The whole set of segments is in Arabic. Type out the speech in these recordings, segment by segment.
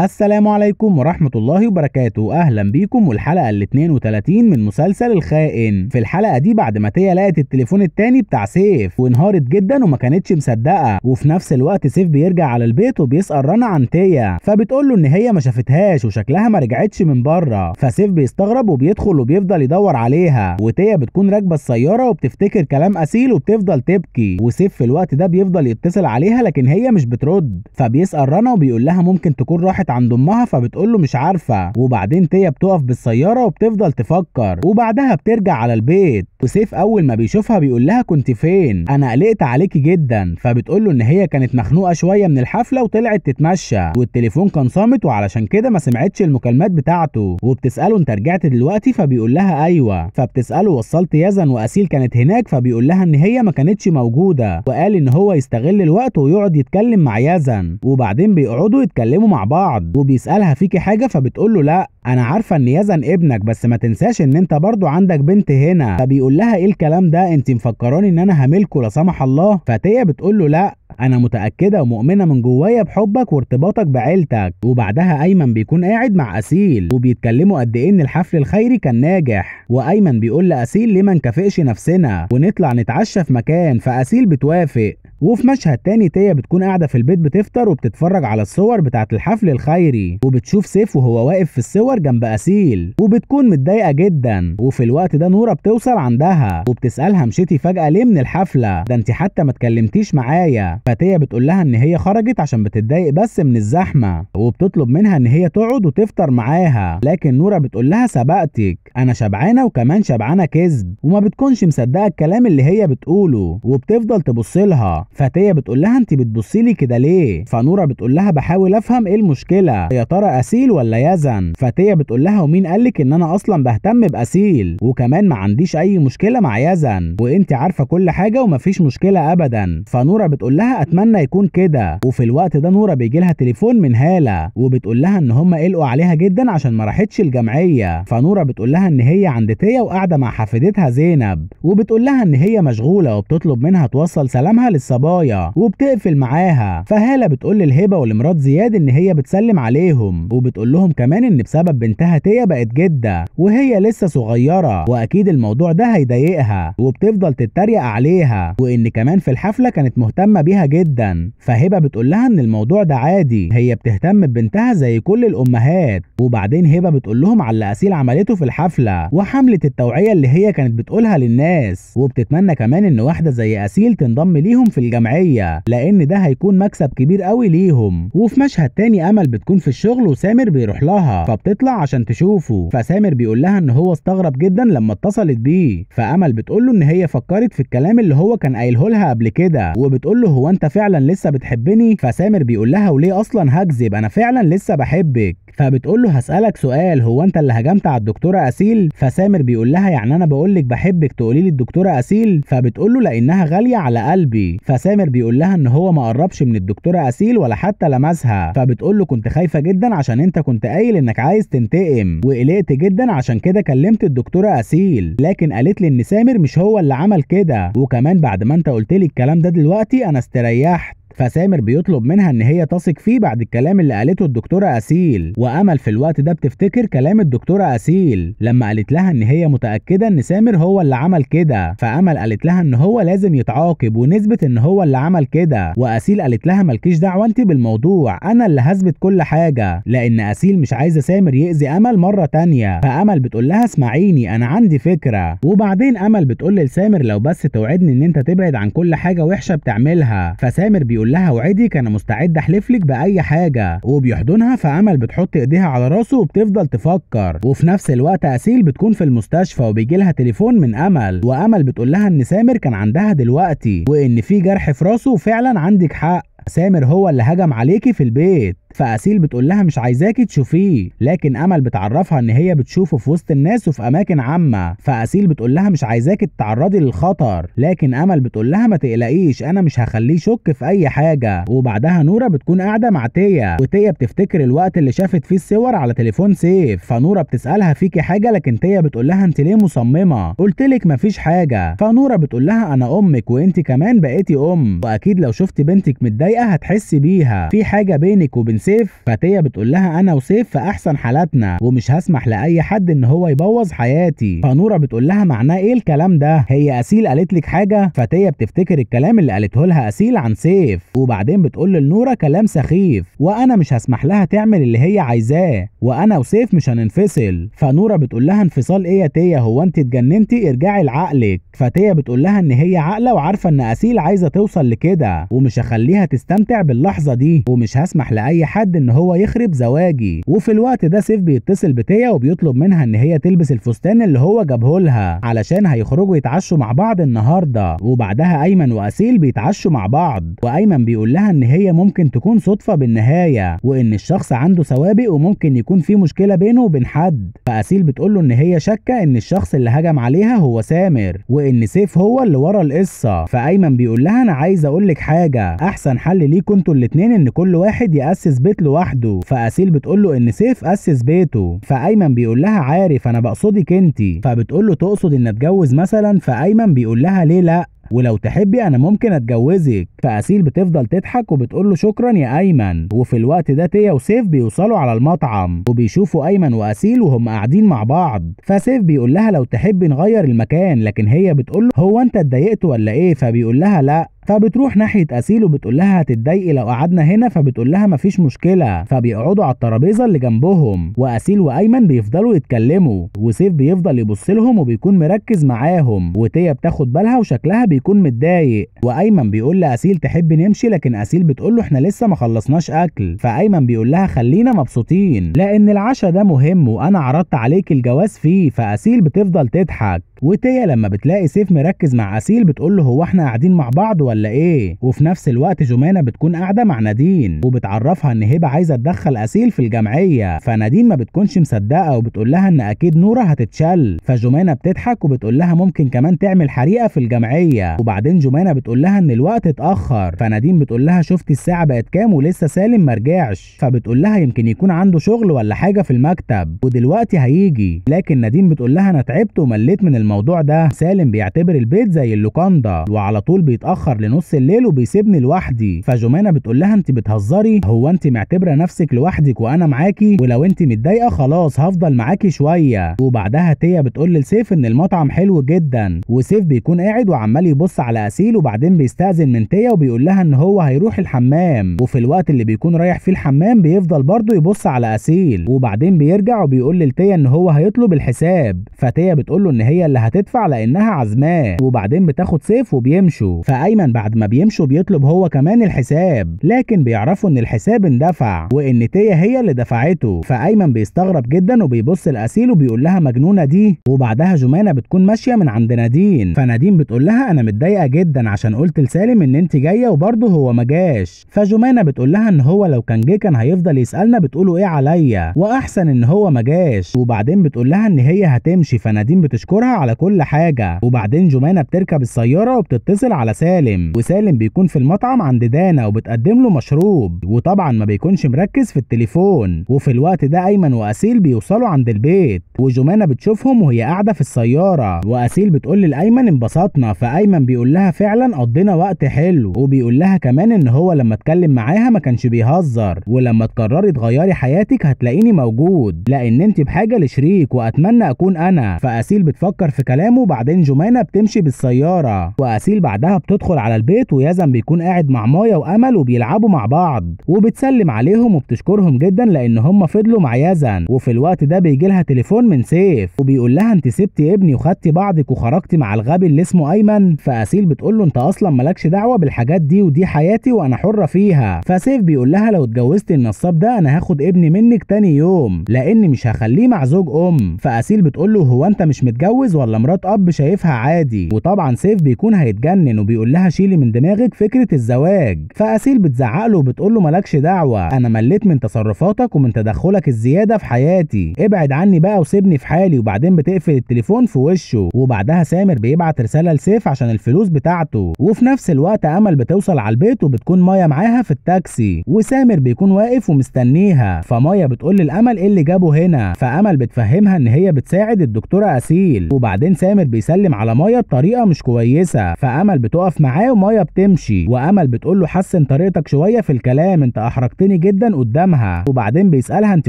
السلام عليكم ورحمة الله وبركاته أهلا بيكم والحلقة ال 32 من مسلسل الخائن في الحلقة دي بعد ما تيا لقت التليفون التاني بتاع سيف وانهارت جدا وما كانتش مصدقة وفي نفس الوقت سيف بيرجع على البيت وبيسأل رنا عن تيا فبتقول له ان هي ما شافتهاش وشكلها ما رجعتش من بره فسيف بيستغرب وبيدخل وبيفضل يدور عليها وتيا بتكون راكبة السيارة وبتفتكر كلام أسيل وبتفضل تبكي وسيف في الوقت ده بيفضل يتصل عليها لكن هي مش بترد فبيسأل رنا وبيقول لها ممكن تكون راحت راحت عند امها فبتقول له مش عارفه وبعدين تيا بتقف بالسياره وبتفضل تفكر وبعدها بترجع على البيت وسيف اول ما بيشوفها بيقول لها كنت فين انا قلقت عليكي جدا فبتقول له ان هي كانت مخنوقه شويه من الحفله وطلعت تتمشى والتليفون كان صامت وعلشان كده ما سمعتش المكالمات بتاعته وبتساله انت رجعت دلوقتي فبيقول لها ايوه فبتساله وصلت يزن واسيل كانت هناك فبيقول لها ان هي ما كانتش موجوده وقال ان هو يستغل الوقت ويقعد يتكلم مع يزن وبعدين بيقعدوا يتكلموا مع بعض وبيسالها فيكي حاجه فبتقول له لا انا عارفه ان يزن ابنك بس ما تنساش ان انت برضو عندك بنت هنا فبيقول بيقول لها ايه الكلام ده انت مفكراني ان انا هملكه لا سمح الله فتيه بتقول له لا انا متاكده ومؤمنه من جوايا بحبك وارتباطك بعيلتك وبعدها ايمن بيكون قاعد مع اسيل وبيتكلموا قد ايه ان الحفل الخيري كان ناجح وايمن بيقول لاسيل ليه ما نكافئش نفسنا ونطلع نتعشى في مكان فاسيل بتوافق وفي مشهد تاني تيا بتكون قاعده في البيت بتفطر وبتتفرج على الصور بتاعه الحفل الخيري وبتشوف سيف وهو واقف في الصور جنب اسيل وبتكون متضايقه جدا وفي الوقت ده نوره بتوصل عندها وبتسالها مشيتي فجاه ليه من الحفله ده انت حتى ما اتكلمتيش معايا فتيا بتقول لها ان هي خرجت عشان بتتضايق بس من الزحمه وبتطلب منها ان هي تقعد وتفطر معاها لكن نوره بتقول لها سبقتك انا شبعانه وكمان شبعانه كذب وما بتكونش مصدقه الكلام اللي هي بتقوله وبتفضل تبص لها فتيه بتقول لها انت بتبصي لي كده ليه فنوره بتقول لها بحاول افهم ايه المشكله يا ترى اسيل ولا يزن فتيه بتقول لها ومين قالك ان انا اصلا بهتم باسيل وكمان ما عنديش اي مشكله مع يزن وانت عارفه كل حاجه ومفيش مشكله ابدا فنوره بتقول لها اتمنى يكون كده وفي الوقت ده نوره بيجي لها تليفون من هاله وبتقول لها ان هم قلقوا عليها جدا عشان ما راحتش الجمعيه فنوره بتقول لها ان هي عند تيه وقاعده مع حفيدتها زينب وبتقول لها ان هي مشغوله وبتطلب منها توصل سلامها للصباح الصبايا وبتقفل معاها فهاله بتقول للهبه ولمرات زياد ان هي بتسلم عليهم وبتقول لهم كمان ان بسبب بنتها تيا بقت جده وهي لسه صغيره واكيد الموضوع ده هيضايقها وبتفضل تتريق عليها وان كمان في الحفله كانت مهتمه بيها جدا فهبه بتقول لها ان الموضوع ده عادي هي بتهتم ببنتها زي كل الامهات وبعدين هبه بتقول لهم على اللي اسيل عملته في الحفله وحمله التوعيه اللي هي كانت بتقولها للناس وبتتمنى كمان ان واحده زي اسيل تنضم ليهم في الجمعيه لان ده هيكون مكسب كبير قوي ليهم وفي مشهد تاني امل بتكون في الشغل وسامر بيروح لها فبتطلع عشان تشوفه فسامر بيقول لها ان هو استغرب جدا لما اتصلت بيه فامل بتقول له ان هي فكرت في الكلام اللي هو كان قايله لها قبل كده وبتقول له هو انت فعلا لسه بتحبني فسامر بيقول لها وليه اصلا هكذب انا فعلا لسه بحبك فبتقول له هسألك سؤال هو أنت اللي هجمت على الدكتورة أسيل فسامر بيقول لها يعني أنا بقول لك بحبك تقولي لي الدكتورة أسيل فبتقول له لأنها غالية على قلبي فسامر بيقول لها إن هو ما قربش من الدكتورة أسيل ولا حتى لمسها فبتقول له كنت خايفة جدا عشان أنت كنت قايل إنك عايز تنتقم وقلقت جدا عشان كده كلمت الدكتورة أسيل لكن قالت لي إن سامر مش هو اللي عمل كده وكمان بعد ما أنت قلت لي الكلام ده دلوقتي أنا استريحت فسامر بيطلب منها ان هي تثق فيه بعد الكلام اللي قالته الدكتوره اسيل وامل في الوقت ده بتفتكر كلام الدكتوره اسيل لما قالت لها ان هي متاكده ان سامر هو اللي عمل كده فامل قالت لها ان هو لازم يتعاقب ونثبت ان هو اللي عمل كده واسيل قالت لها مالكيش دعوه انت بالموضوع انا اللي هثبت كل حاجه لان اسيل مش عايزه سامر يأذي امل مره تانية فامل بتقول لها اسمعيني انا عندي فكره وبعدين امل بتقول لسامر لو بس توعدني ان انت تبعد عن كل حاجه وحشه بتعملها فسامر بيقول بيقول لها وعدي كان مستعد احلف لك باي حاجه وبيحضنها فامل بتحط ايديها على راسه وبتفضل تفكر وفي نفس الوقت اسيل بتكون في المستشفى وبيجي لها تليفون من امل وامل بتقول لها ان سامر كان عندها دلوقتي وان في جرح في راسه وفعلا عندك حق سامر هو اللي هجم عليكي في البيت فأسيل بتقول لها مش عايزاكي تشوفيه لكن أمل بتعرفها إن هي بتشوفه في وسط الناس وفي أماكن عامة فأسيل بتقول لها مش عايزاكي تتعرضي للخطر لكن أمل بتقول لها ما تقلقيش أنا مش هخليه يشك في أي حاجة وبعدها نورة بتكون قاعدة مع تيا وتيا بتفتكر الوقت اللي شافت فيه الصور على تليفون سيف فنورة بتسألها فيكي حاجة لكن تيا بتقول لها أنت ليه مصممة قلت لك مفيش حاجة فنورة بتقول لها أنا أمك وأنت كمان بقيتي أم وأكيد لو شفتي بنتك متضايقة هتحسي بيها في حاجة بينك وبين سيف فتية بتقول لها انا وسيف في احسن حالاتنا ومش هسمح لاي حد ان هو يبوظ حياتي فنوره بتقول لها معناه ايه الكلام ده هي اسيل قالت لك حاجه فتية بتفتكر الكلام اللي قالته لها اسيل عن سيف وبعدين بتقول لنوره كلام سخيف وانا مش هسمح لها تعمل اللي هي عايزاه وانا وسيف مش هننفصل فنوره بتقول لها انفصال ايه يا تيه هو انت اتجننتي ارجعي لعقلك فتيه بتقول لها ان هي عاقله وعارفه ان اسيل عايزه توصل لكده ومش هخليها تستمتع باللحظه دي ومش هسمح لاي لحد ان هو يخرب زواجي وفي الوقت ده سيف بيتصل بتيا وبيطلب منها ان هي تلبس الفستان اللي هو جابه لها علشان هيخرجوا يتعشوا مع بعض النهارده وبعدها ايمن واسيل بيتعشوا مع بعض وايمن بيقول لها ان هي ممكن تكون صدفه بالنهايه وان الشخص عنده سوابق وممكن يكون في مشكله بينه وبين حد فاسيل بتقول له ان هي شاكه ان الشخص اللي هجم عليها هو سامر وان سيف هو اللي ورا القصه فايمن بيقول لها انا عايز اقول لك حاجه احسن حل ليكوا انتوا الاتنين ان كل واحد ياسس بيت لوحده فأسيل بتقول له إن سيف أسس بيته فأيمن بيقول لها عارف أنا بقصدك أنت فبتقول له تقصد إن أتجوز مثلا فأيمن بيقول لها ليه لأ ولو تحبي انا ممكن اتجوزك فاسيل بتفضل تضحك وبتقول له شكرا يا ايمن وفي الوقت ده تيا وسيف بيوصلوا على المطعم وبيشوفوا ايمن واسيل وهم قاعدين مع بعض فسيف بيقول لها لو تحبي نغير المكان لكن هي بتقول له هو انت اتضايقت ولا ايه فبيقول لها لا فبتروح ناحيه اسيل وبتقول لها هتتضايقي لو قعدنا هنا فبتقول لها مفيش مشكله فبيقعدوا على الترابيزه اللي جنبهم واسيل وايمن بيفضلوا يتكلموا وسيف بيفضل يبص لهم وبيكون مركز معاهم وتيا بتاخد بالها وشكلها بيكون متضايق وايمن بيقول لاسيل تحب نمشي لكن اسيل بتقول له احنا لسه ما خلصناش اكل فايمن بيقول لها خلينا مبسوطين لان العشاء ده مهم وانا عرضت عليك الجواز فيه فاسيل بتفضل تضحك وتيا لما بتلاقي سيف مركز مع عسيل بتقول له هو احنا قاعدين مع بعض ولا ايه وفي نفس الوقت جمانه بتكون قاعده مع نادين وبتعرفها ان هبه عايزه تدخل اسيل في الجمعيه فنادين ما بتكونش مصدقه وبتقول لها ان اكيد نوره هتتشل فجمانه بتضحك وبتقول لها ممكن كمان تعمل حريقه في الجمعيه وبعدين جمانه بتقول لها ان الوقت اتاخر فنادين بتقول لها شفت الساعه بقت كام ولسه سالم ما رجعش فبتقول لها يمكن يكون عنده شغل ولا حاجه في المكتب ودلوقتي هيجي لكن نادين بتقول لها انا تعبت ومليت من الم... الموضوع ده سالم بيعتبر البيت زي اللوكاندا وعلى طول بيتاخر لنص الليل وبيسيبني لوحدي فجومانا بتقول لها انت بتهزري هو انت معتبره نفسك لوحدك وانا معاكي ولو انت متضايقه خلاص هفضل معاكي شويه وبعدها تيا بتقول لسيف ان المطعم حلو جدا وسيف بيكون قاعد وعمال يبص على اسيل وبعدين بيستاذن من تيا وبيقول لها ان هو هيروح الحمام وفي الوقت اللي بيكون رايح فيه الحمام بيفضل برضه يبص على اسيل وبعدين بيرجع وبيقول لتيا ان هو هيطلب الحساب فتيا بتقول له ان هي اللي هتدفع لانها عزماه وبعدين بتاخد سيف وبيمشوا فايمن بعد ما بيمشوا بيطلب هو كمان الحساب لكن بيعرفوا ان الحساب اندفع وان تيا هي اللي دفعته فايمن بيستغرب جدا وبيبص لاسيل وبيقول لها مجنونه دي وبعدها جمانه بتكون ماشيه من عند نادين فنادين بتقول لها انا متضايقه جدا عشان قلت لسالم ان انت جايه وبرده هو ما جاش فجمانه بتقول لها ان هو لو كان جه كان هيفضل يسالنا بتقولوا ايه عليا واحسن ان هو ما جاش وبعدين بتقول لها ان هي هتمشي فنادين بتشكرها على كل حاجه وبعدين جمانه بتركب السياره وبتتصل على سالم وسالم بيكون في المطعم عند دانا وبتقدم له مشروب وطبعا ما بيكونش مركز في التليفون وفي الوقت ده ايمن واسيل بيوصلوا عند البيت وجمانه بتشوفهم وهي قاعده في السياره واسيل بتقول لايمن انبسطنا فايمن بيقول لها فعلا قضينا وقت حلو وبيقول لها كمان ان هو لما اتكلم معاها ما كانش بيهزر ولما تقرري تغيري حياتك هتلاقيني موجود لان انت بحاجه لشريك واتمنى اكون انا فاسيل بتفكر في كلامه بعدين جمانة بتمشي بالسيارة وأسيل بعدها بتدخل على البيت ويزن بيكون قاعد مع مايا وأمل وبيلعبوا مع بعض وبتسلم عليهم وبتشكرهم جدا لأن هم فضلوا مع يزن وفي الوقت ده بيجي لها تليفون من سيف وبيقول لها أنت سبتي ابني وخدتي بعضك وخرجتي مع الغبي اللي اسمه أيمن فأسيل بتقول له أنت أصلا مالكش دعوة بالحاجات دي ودي حياتي وأنا حرة فيها فسيف بيقول لها لو اتجوزت النصاب ده أنا هاخد ابني منك تاني يوم لأني مش هخليه مع زوج أم فأسيل بتقول له هو أنت مش متجوز ولا مرات اب شايفها عادي وطبعا سيف بيكون هيتجنن وبيقول لها شيلي من دماغك فكره الزواج فاسيل بتزعق له وبتقول له مالكش دعوه انا مليت من تصرفاتك ومن تدخلك الزياده في حياتي ابعد عني بقى وسيبني في حالي وبعدين بتقفل التليفون في وشه وبعدها سامر بيبعت رساله لسيف عشان الفلوس بتاعته وفي نفس الوقت امل بتوصل على البيت وبتكون مايا معاها في التاكسي وسامر بيكون واقف ومستنيها فمايا بتقول للامل ايه اللي جابه هنا فامل بتفهمها ان هي بتساعد الدكتوره اسيل وبعد وبعدين سامر بيسلم على مايا بطريقه مش كويسه فامل بتقف معاه ومايا بتمشي وامل بتقول له حسن طريقتك شويه في الكلام انت احرجتني جدا قدامها وبعدين بيسالها انت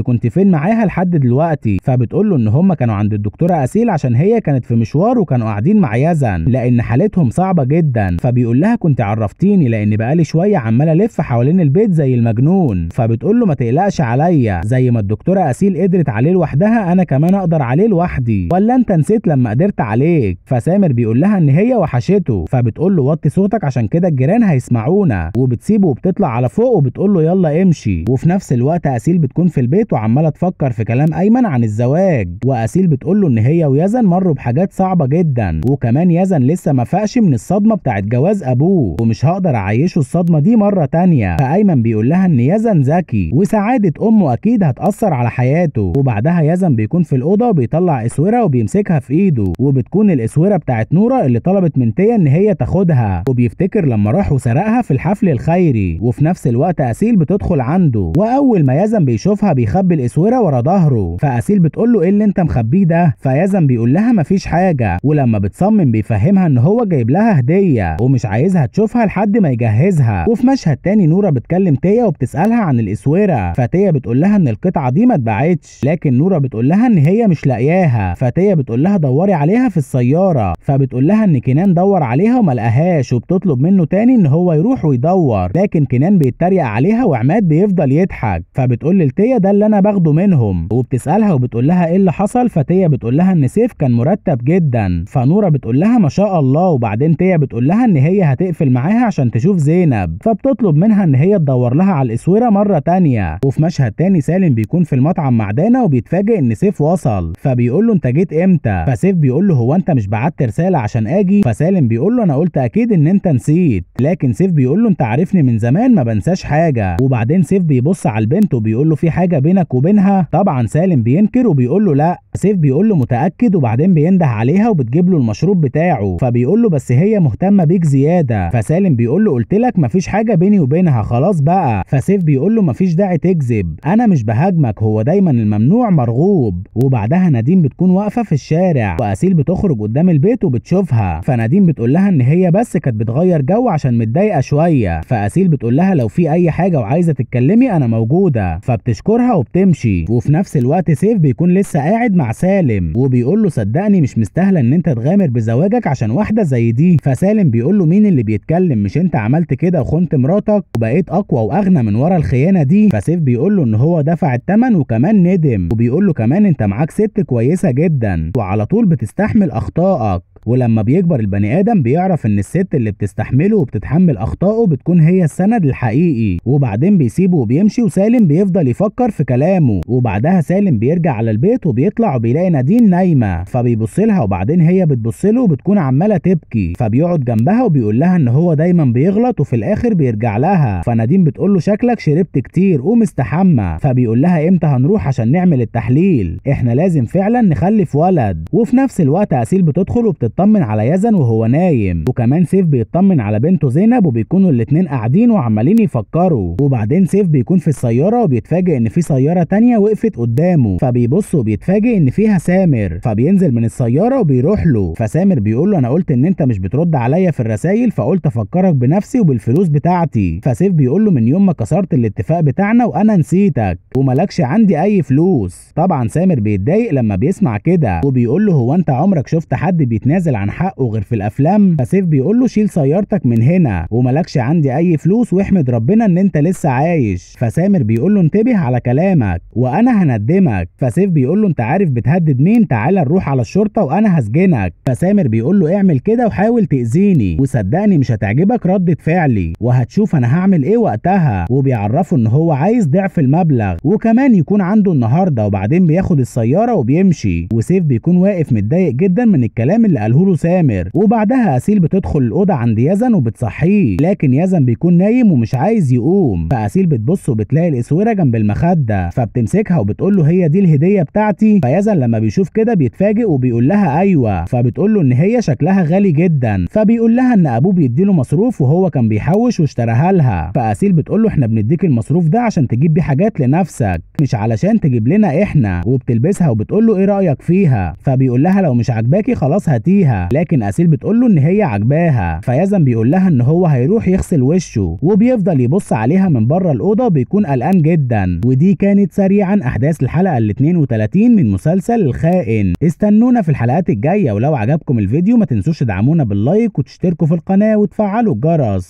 كنت فين معاها لحد دلوقتي فبتقول له ان هم كانوا عند الدكتوره اسيل عشان هي كانت في مشوار وكانوا قاعدين مع يزن لان حالتهم صعبه جدا فبيقول لها كنت عرفتيني لان بقالي شويه عمال الف حوالين البيت زي المجنون فبتقول له ما تقلقش عليا زي ما الدكتوره اسيل قدرت عليه لوحدها انا كمان اقدر عليه لوحدي ولا انت نسيت لما قدرت عليك فسامر بيقول لها ان هي وحشته فبتقول له وطي صوتك عشان كده الجيران هيسمعونا وبتسيبه وبتطلع على فوق وبتقول له يلا امشي وفي نفس الوقت اسيل بتكون في البيت وعماله تفكر في كلام ايمن عن الزواج واسيل بتقول له ان هي ويزن مروا بحاجات صعبه جدا وكمان يزن لسه ما فاقش من الصدمه بتاعت جواز ابوه ومش هقدر اعيشه الصدمه دي مره ثانيه فايمن بيقول لها ان يزن ذكي وسعاده امه اكيد هتاثر على حياته وبعدها يزن بيكون في الاوضه وبيطلع اسوره وبيمسكها في ايده له وبتكون الاسوره بتاعت نوره اللي طلبت من تيا ان هي تاخدها وبيفتكر لما راح وسرقها في الحفل الخيري وفي نفس الوقت اسيل بتدخل عنده واول ما يزن بيشوفها بيخبي الاسوره ورا ظهره فاسيل بتقول له ايه اللي انت مخبيه ده فيزن بيقول لها مفيش حاجه ولما بتصمم بيفهمها ان هو جايب لها هديه ومش عايزها تشوفها لحد ما يجهزها وفي مشهد تاني نوره بتكلم تيا وبتسالها عن الاسوره فتيا بتقول لها ان القطعه دي ما اتباعتش لكن نوره بتقول لها ان هي مش لاقياها فتيا بتقول لها دوري عليها في السياره فبتقول لها ان كنان دور عليها وما لقاهاش وبتطلب منه تاني ان هو يروح ويدور لكن كنان بيتريق عليها وعماد بيفضل يضحك فبتقول للتيا ده اللي انا باخده منهم وبتسالها وبتقول لها ايه اللي حصل فتيا بتقول لها ان سيف كان مرتب جدا فنوره بتقول لها ما شاء الله وبعدين تيا بتقول لها ان هي هتقفل معاها عشان تشوف زينب فبتطلب منها ان هي تدور لها على الاسوره مره تانية وفي مشهد تاني سالم بيكون في المطعم مع دانا وبيتفاجئ ان سيف وصل فبيقول له انت جيت امتى فسيف بيقول له هو انت مش بعت رساله عشان اجي فسالم بيقول له انا قلت اكيد ان انت نسيت لكن سيف بيقول له انت عارفني من زمان ما بنساش حاجه وبعدين سيف بيبص على البنت وبيقول له في حاجه بينك وبينها طبعا سالم بينكر وبيقول له لا سيف بيقول له متاكد وبعدين بينده عليها وبتجيب له المشروب بتاعه فبيقول له بس هي مهتمه بيك زياده فسالم بيقول له قلت لك مفيش حاجه بيني وبينها خلاص بقى فسيف بيقول له مفيش داعي تكذب انا مش بهاجمك هو دايما الممنوع مرغوب وبعدها نادين بتكون واقفه في الشارع واسيل بتخرج قدام البيت وبتشوفها فنادين بتقول لها ان هي بس كانت بتغير جو عشان متضايقه شويه فاسيل بتقول لها لو في اي حاجه وعايزه تتكلمي انا موجوده فبتشكرها وبتمشي وفي نفس الوقت سيف بيكون لسه قاعد مع سالم وبيقول له صدقني مش مستاهله ان انت تغامر بزواجك عشان واحده زي دي فسالم بيقول له مين اللي بيتكلم مش انت عملت كده وخنت مراتك وبقيت اقوى واغنى من ورا الخيانه دي فسيف بيقول له ان هو دفع الثمن وكمان ندم وبيقول له كمان انت معاك ست كويسه جدا وعلى طول بتستحمل اخطائك ولما بيكبر البني ادم بيعرف ان الست اللي بتستحمله وبتتحمل اخطائه بتكون هي السند الحقيقي وبعدين بيسيبه وبيمشي وسالم بيفضل يفكر في كلامه وبعدها سالم بيرجع على البيت وبيطلع وبيلاقي نادين نايمه فبيبص لها وبعدين هي بتبص له وبتكون عماله تبكي فبيقعد جنبها وبيقول لها ان هو دايما بيغلط وفي الاخر بيرجع لها فنادين بتقول له شكلك شربت كتير قوم استحمى فبيقول لها امتى هنروح عشان نعمل التحليل احنا لازم فعلا نخلف ولد وفي نفس الوقت اسيل بتدخل وبتت بيطمن على يزن وهو نايم وكمان سيف بيطمن على بنته زينب وبيكونوا الاتنين قاعدين وعمالين يفكروا وبعدين سيف بيكون في السياره وبيتفاجئ ان في سياره تانية وقفت قدامه فبيبص وبيتفاجئ ان فيها سامر فبينزل من السياره وبيروح له فسامر بيقول له انا قلت ان انت مش بترد عليا في الرسايل فقلت افكرك بنفسي وبالفلوس بتاعتي فسيف بيقول له من يوم ما كسرت الاتفاق بتاعنا وانا نسيتك وملكش عندي اي فلوس طبعا سامر بيتضايق لما بيسمع كده وبيقول له هو انت عمرك شفت حد بيتنازل نازل عن حقه غير في الافلام فسيف بيقول له شيل سيارتك من هنا وملكش عندي اي فلوس واحمد ربنا ان انت لسه عايش فسامر بيقول له انتبه على كلامك وانا هندمك فسيف بيقول له انت عارف بتهدد مين تعالى نروح على الشرطه وانا هسجنك فسامر بيقول له اعمل كده وحاول تاذيني وصدقني مش هتعجبك ردة فعلي وهتشوف انا هعمل ايه وقتها وبيعرفه ان هو عايز ضعف المبلغ وكمان يكون عنده النهارده وبعدين بياخد السياره وبيمشي وسيف بيكون واقف متضايق جدا من الكلام اللي قاله بيساله له سامر وبعدها أسيل بتدخل الأوضة عند يزن وبتصحيه لكن يزن بيكون نايم ومش عايز يقوم فأسيل بتبص وبتلاقي الإسورة جنب المخدة فبتمسكها وبتقول له هي دي الهدية بتاعتي فيزن لما بيشوف كده بيتفاجئ وبيقول لها أيوه فبتقول له إن هي شكلها غالي جدا فبيقول لها إن أبوه بيديله مصروف وهو كان بيحوش واشتراها لها فأسيل بتقول له إحنا بنديك المصروف ده عشان تجيب بيه حاجات لنفسك مش علشان تجيب لنا إحنا وبتلبسها وبتقول له إيه رأيك فيها فبيقول لها لو مش عاجباكي خلاص هاتيها ليها لكن اسيل بتقول له ان هي عجباها فيزن بيقول لها ان هو هيروح يغسل وشه وبيفضل يبص عليها من بره الاوضه وبيكون قلقان جدا ودي كانت سريعا احداث الحلقه ال 32 من مسلسل الخائن استنونا في الحلقات الجايه ولو عجبكم الفيديو ما تنسوش تدعمونا باللايك وتشتركوا في القناه وتفعلوا الجرس